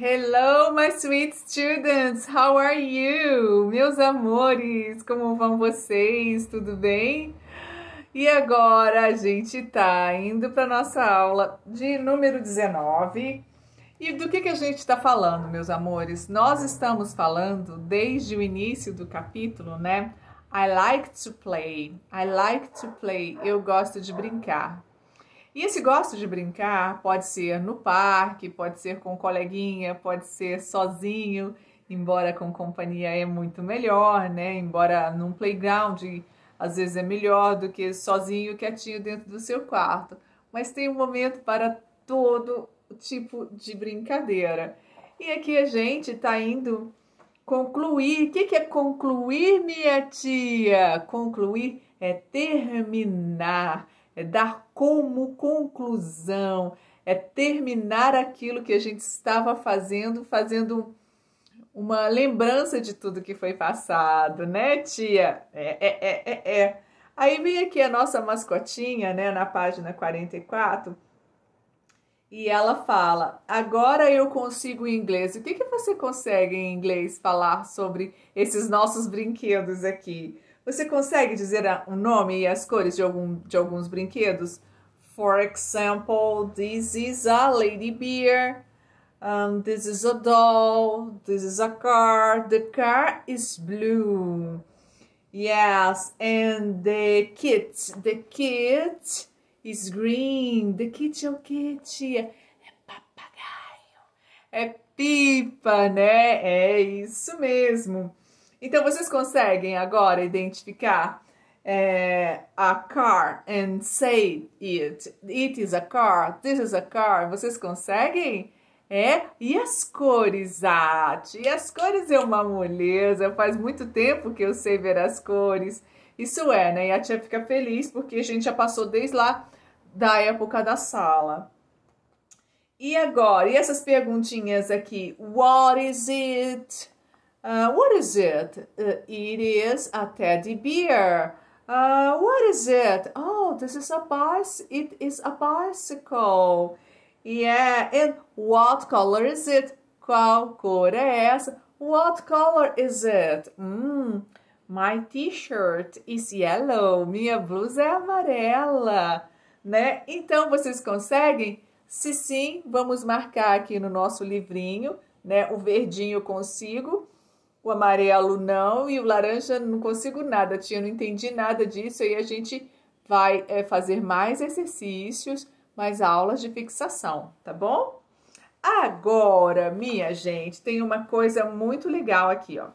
Hello, my sweet students! How are you? Meus amores, como vão vocês? Tudo bem? E agora a gente tá indo para nossa aula de número 19. E do que, que a gente está falando, meus amores? Nós estamos falando desde o início do capítulo, né? I like to play. I like to play. Eu gosto de brincar. E esse gosto de brincar pode ser no parque, pode ser com coleguinha, pode ser sozinho, embora com companhia é muito melhor, né? Embora num playground às vezes é melhor do que sozinho, quietinho dentro do seu quarto. Mas tem um momento para todo tipo de brincadeira. E aqui a gente está indo concluir. O que, que é concluir, minha tia? Concluir é terminar é dar como conclusão, é terminar aquilo que a gente estava fazendo, fazendo uma lembrança de tudo que foi passado, né, tia? É, é, é, é, é. Aí vem aqui a nossa mascotinha, né, na página 44, e ela fala: Agora eu consigo em inglês. O que, que você consegue em inglês falar sobre esses nossos brinquedos aqui? Você consegue dizer o ah, nome e as cores de, algum, de alguns brinquedos? For example, this is a lady bear. Um, this is a doll. This is a car. The car is blue. Yes, and the kit. The kit is green. The kit é oh, o kit. É papagaio. É pipa, né? É isso mesmo. Então, vocês conseguem agora identificar é, a car and say it. It is a car, this is a car. Vocês conseguem? É, e as cores, Ati? E as cores é uma moleza. Faz muito tempo que eu sei ver as cores. Isso é, né? E a tia fica feliz porque a gente já passou desde lá da época da sala. E agora? E essas perguntinhas aqui? What is it? Uh, what is it? Uh, it is a teddy bear. Uh, what is it? Oh, this is a bicycle. It is a bicycle. Yeah, and what color is it? Qual cor é essa? What color is it? Hmm, my t-shirt is yellow. Minha blusa é amarela. Né? Então, vocês conseguem? Se sim, vamos marcar aqui no nosso livrinho, né? O verdinho consigo o amarelo não e o laranja não consigo nada, tia, não entendi nada disso. Aí a gente vai é, fazer mais exercícios, mais aulas de fixação, tá bom? Agora, minha gente, tem uma coisa muito legal aqui, ó.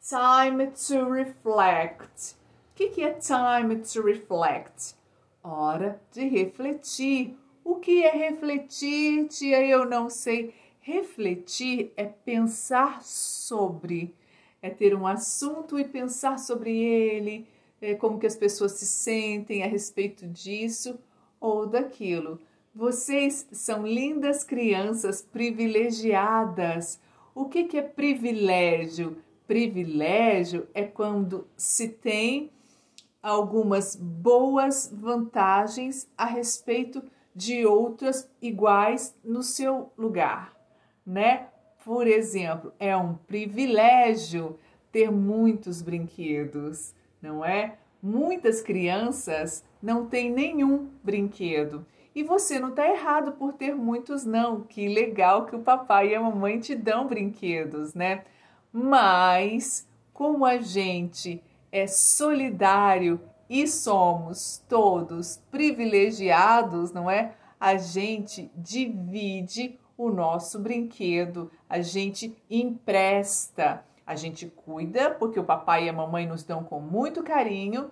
Time to reflect. O que, que é time to reflect? Hora de refletir. O que é refletir, tia? Eu não sei. Refletir é pensar sobre, é ter um assunto e pensar sobre ele, é como que as pessoas se sentem a respeito disso ou daquilo. Vocês são lindas crianças privilegiadas. O que, que é privilégio? Privilégio é quando se tem algumas boas vantagens a respeito de outras iguais no seu lugar né? Por exemplo, é um privilégio ter muitos brinquedos, não é? Muitas crianças não têm nenhum brinquedo. E você não está errado por ter muitos, não. Que legal que o papai e a mamãe te dão brinquedos, né? Mas como a gente é solidário e somos todos privilegiados, não é? A gente divide o nosso brinquedo, a gente empresta, a gente cuida, porque o papai e a mamãe nos dão com muito carinho,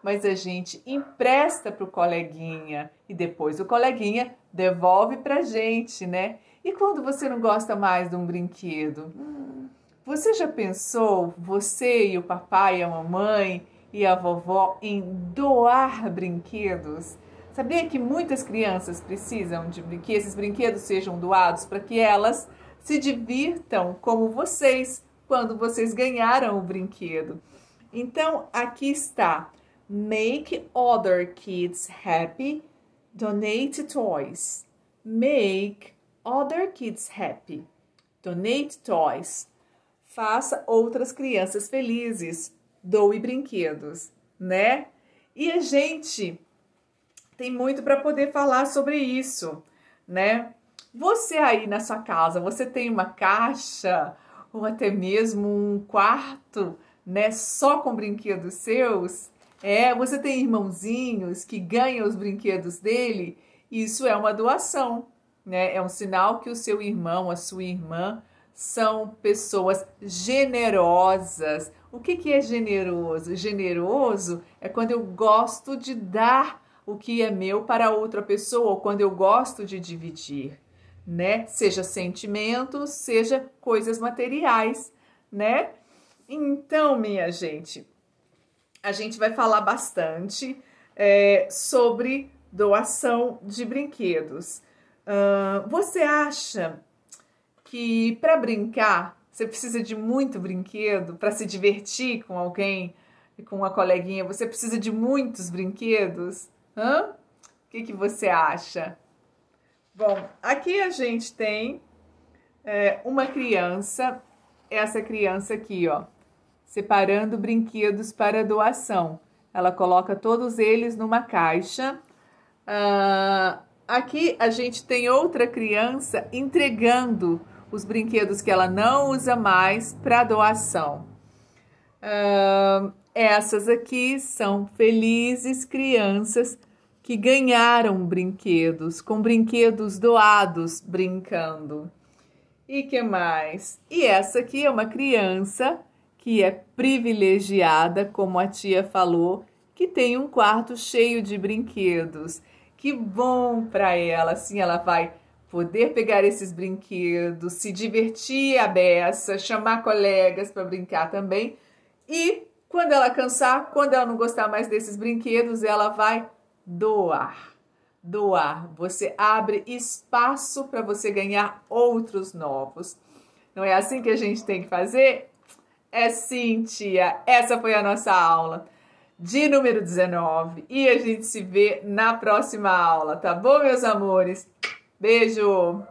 mas a gente empresta para o coleguinha e depois o coleguinha devolve para a gente, né? E quando você não gosta mais de um brinquedo? Você já pensou, você e o papai, a mamãe e a vovó, em doar brinquedos? Sabia que muitas crianças precisam de que esses brinquedos sejam doados para que elas se divirtam como vocês quando vocês ganharam o brinquedo. Então aqui está: make other kids happy, donate toys. Make other kids happy, donate toys. Faça outras crianças felizes, doe brinquedos, né? E a gente tem muito para poder falar sobre isso, né? Você aí na sua casa, você tem uma caixa ou até mesmo um quarto, né, só com brinquedos seus? É, você tem irmãozinhos que ganham os brinquedos dele? Isso é uma doação, né? É um sinal que o seu irmão, a sua irmã são pessoas generosas. O que, que é generoso? Generoso é quando eu gosto de dar o que é meu para outra pessoa, quando eu gosto de dividir, né? Seja sentimentos, seja coisas materiais, né? Então, minha gente, a gente vai falar bastante é, sobre doação de brinquedos. Uh, você acha que para brincar você precisa de muito brinquedo para se divertir com alguém, com uma coleguinha? Você precisa de muitos brinquedos? Hã? O que, que você acha? Bom, aqui a gente tem é, uma criança, essa criança aqui, ó, separando brinquedos para doação. Ela coloca todos eles numa caixa. aqui a gente tem outra criança entregando os brinquedos que ela não usa mais para doação. essas aqui são felizes crianças que ganharam brinquedos, com brinquedos doados brincando. E que mais? E essa aqui é uma criança que é privilegiada, como a tia falou, que tem um quarto cheio de brinquedos. Que bom para ela, assim ela vai poder pegar esses brinquedos, se divertir a beça, chamar colegas para brincar também. E quando ela cansar, quando ela não gostar mais desses brinquedos, ela vai doar. Doar. Você abre espaço para você ganhar outros novos. Não é assim que a gente tem que fazer? É sim, tia. Essa foi a nossa aula de número 19 e a gente se vê na próxima aula, tá bom, meus amores? Beijo!